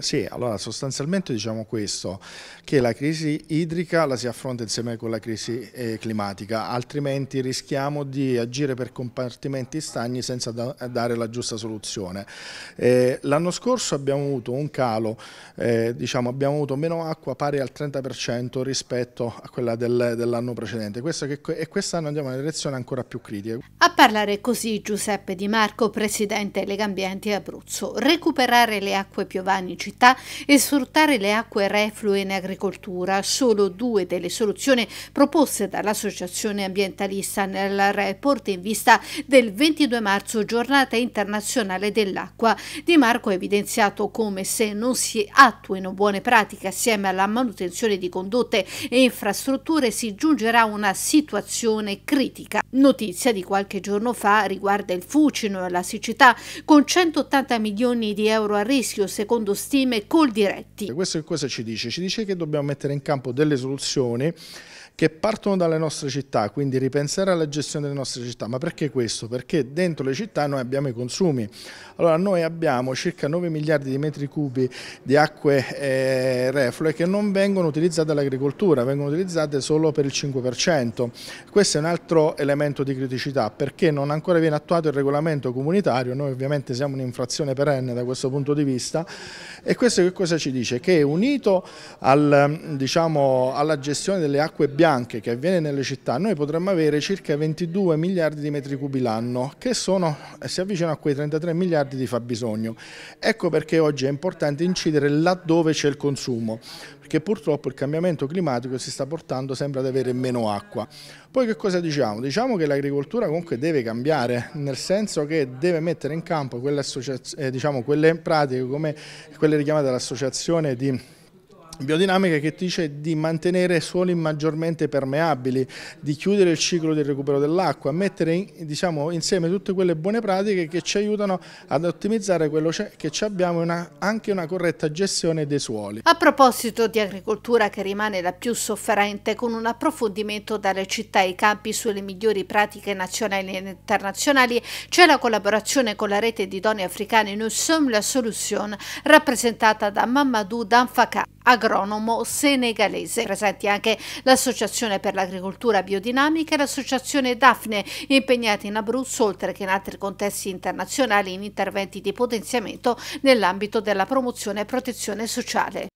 Sì, allora sostanzialmente diciamo questo, che la crisi idrica la si affronta insieme con la crisi eh, climatica, altrimenti rischiamo di agire per compartimenti stagni senza da dare la giusta soluzione. Eh, L'anno scorso abbiamo avuto un calo, eh, diciamo abbiamo avuto meno acqua pari al 30% rispetto a quella del, dell'anno precedente che, e quest'anno andiamo in una direzione ancora più critica. A parlare così Giuseppe Di Marco, Presidente Legambiente Abruzzo, recuperare le acque piovanici siccità e sfruttare le acque reflue in agricoltura, solo due delle soluzioni proposte dall'Associazione Ambientalista nel report in vista del 22 marzo, giornata internazionale dell'acqua. Di Marco ha evidenziato come se non si attuino buone pratiche assieme alla manutenzione di condotte e infrastrutture si giungerà a una situazione critica. Notizia di qualche giorno fa riguarda il Fucino e la siccità, con 180 milioni di euro a rischio secondo stime team col diretti. Questo che cosa ci dice? Ci dice che dobbiamo mettere in campo delle soluzioni che partono dalle nostre città, quindi ripensare alla gestione delle nostre città. Ma perché questo? Perché dentro le città noi abbiamo i consumi. Allora noi abbiamo circa 9 miliardi di metri cubi di acque eh, reflue che non vengono utilizzate all'agricoltura, vengono utilizzate solo per il 5%. Questo è un altro elemento di criticità perché non ancora viene attuato il regolamento comunitario, noi ovviamente siamo un'infrazione perenne da questo punto di vista e questo che cosa ci dice? Che unito al, diciamo, alla gestione delle acque bianche bianche che avviene nelle città, noi potremmo avere circa 22 miliardi di metri cubi l'anno, che sono, eh, si avvicinano a quei 33 miliardi di fabbisogno. Ecco perché oggi è importante incidere laddove c'è il consumo, perché purtroppo il cambiamento climatico si sta portando sempre ad avere meno acqua. Poi che cosa diciamo? Diciamo che l'agricoltura comunque deve cambiare, nel senso che deve mettere in campo quelle, eh, diciamo, quelle pratiche come quelle richiamate dall'associazione di biodinamica che dice di mantenere suoli maggiormente permeabili, di chiudere il ciclo del recupero dell'acqua, mettere in, diciamo, insieme tutte quelle buone pratiche che ci aiutano ad ottimizzare quello che abbiamo e anche una corretta gestione dei suoli. A proposito di agricoltura che rimane la più sofferente, con un approfondimento dalle città ai campi sulle migliori pratiche nazionali e internazionali, c'è la collaborazione con la rete di donne africane Nussum la solution, rappresentata da Mamadou Danfaka agronomo senegalese. Presenti anche l'Associazione per l'Agricoltura Biodinamica e l'Associazione Dafne, impegnati in Abruzzo, oltre che in altri contesti internazionali, in interventi di potenziamento nell'ambito della promozione e protezione sociale.